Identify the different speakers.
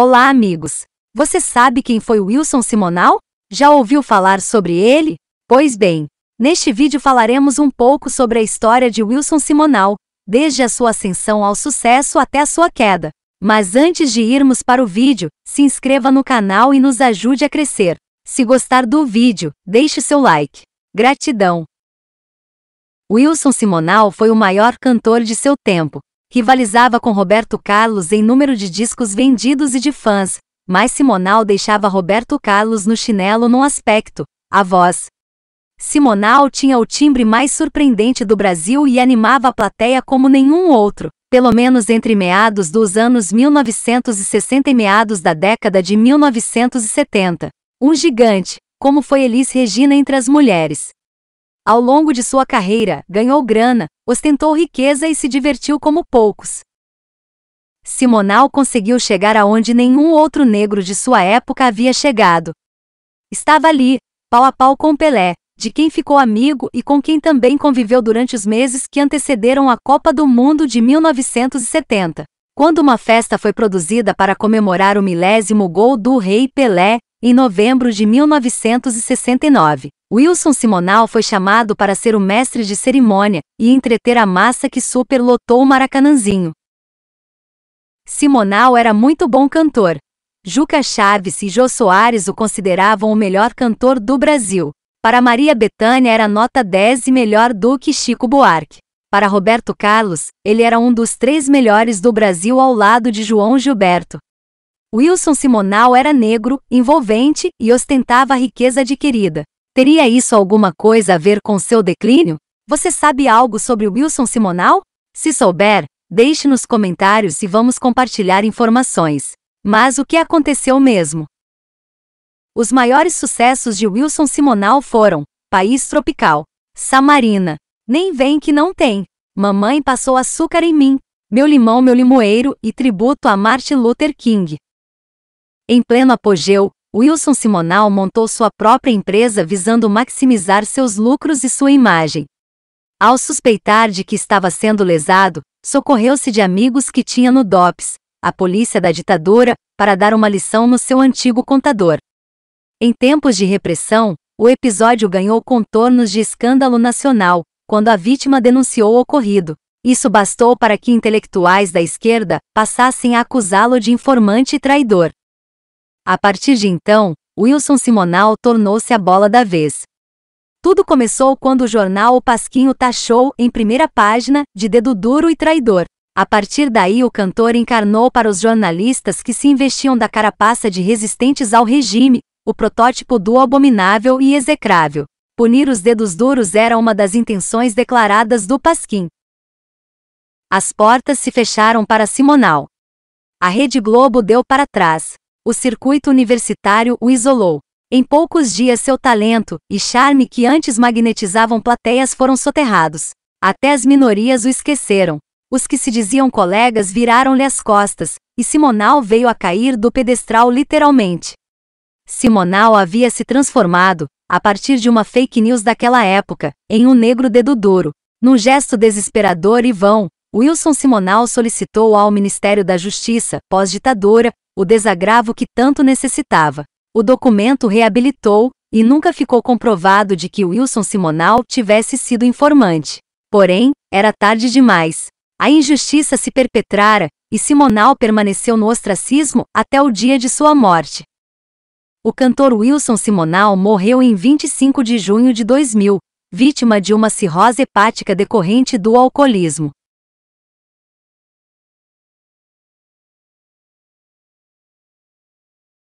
Speaker 1: Olá, amigos! Você sabe quem foi Wilson Simonal? Já ouviu falar sobre ele? Pois bem, neste vídeo falaremos um pouco sobre a história de Wilson Simonal, desde a sua ascensão ao sucesso até a sua queda. Mas antes de irmos para o vídeo, se inscreva no canal e nos ajude a crescer. Se gostar do vídeo, deixe seu like. Gratidão! Wilson Simonal foi o maior cantor de seu tempo, Rivalizava com Roberto Carlos em número de discos vendidos e de fãs, mas Simonal deixava Roberto Carlos no chinelo num aspecto, a voz. Simonal tinha o timbre mais surpreendente do Brasil e animava a plateia como nenhum outro, pelo menos entre meados dos anos 1960 e meados da década de 1970. Um gigante, como foi Elis Regina entre as mulheres. Ao longo de sua carreira, ganhou grana, ostentou riqueza e se divertiu como poucos. Simonal conseguiu chegar aonde nenhum outro negro de sua época havia chegado. Estava ali, pau a pau com Pelé, de quem ficou amigo e com quem também conviveu durante os meses que antecederam a Copa do Mundo de 1970. Quando uma festa foi produzida para comemorar o milésimo gol do Rei Pelé, em novembro de 1969. Wilson Simonal foi chamado para ser o mestre de cerimônia e entreter a massa que superlotou o Maracanãzinho. Simonal era muito bom cantor. Juca Chaves e Jô Soares o consideravam o melhor cantor do Brasil. Para Maria Bethânia era nota 10 e melhor do que Chico Buarque. Para Roberto Carlos, ele era um dos três melhores do Brasil ao lado de João Gilberto. Wilson Simonal era negro, envolvente e ostentava a riqueza adquirida. Teria isso alguma coisa a ver com seu declínio? Você sabe algo sobre Wilson Simonal? Se souber, deixe nos comentários e vamos compartilhar informações. Mas o que aconteceu mesmo? Os maiores sucessos de Wilson Simonal foram País Tropical, Samarina, Nem Vem Que Não Tem, Mamãe Passou Açúcar em Mim, Meu Limão Meu Limoeiro e Tributo a Martin Luther King. Em pleno apogeu, Wilson Simonal montou sua própria empresa visando maximizar seus lucros e sua imagem. Ao suspeitar de que estava sendo lesado, socorreu-se de amigos que tinha no DOPS, a polícia da ditadura, para dar uma lição no seu antigo contador. Em tempos de repressão, o episódio ganhou contornos de escândalo nacional, quando a vítima denunciou o ocorrido. Isso bastou para que intelectuais da esquerda passassem a acusá-lo de informante e traidor. A partir de então, Wilson Simonal tornou-se a bola da vez. Tudo começou quando o jornal O Pasquinho taxou, em primeira página, de dedo duro e traidor. A partir daí, o cantor encarnou para os jornalistas que se investiam da carapaça de resistentes ao regime, o protótipo do abominável e execrável. Punir os dedos duros era uma das intenções declaradas do Pasquim. As portas se fecharam para Simonal. A Rede Globo deu para trás. O circuito universitário o isolou. Em poucos dias, seu talento e charme que antes magnetizavam plateias foram soterrados. Até as minorias o esqueceram. Os que se diziam colegas viraram-lhe as costas, e Simonal veio a cair do pedestral literalmente. Simonal havia se transformado, a partir de uma fake news daquela época, em um negro dedo duro. Num gesto desesperador e vão, Wilson Simonal solicitou ao Ministério da Justiça, pós-ditadura, o desagravo que tanto necessitava. O documento reabilitou, e nunca ficou comprovado de que Wilson Simonal tivesse sido informante. Porém, era tarde demais. A injustiça se perpetrara, e Simonal permaneceu no ostracismo até o dia de sua morte. O cantor Wilson Simonal morreu em 25 de junho de 2000, vítima de uma cirrose hepática decorrente do alcoolismo.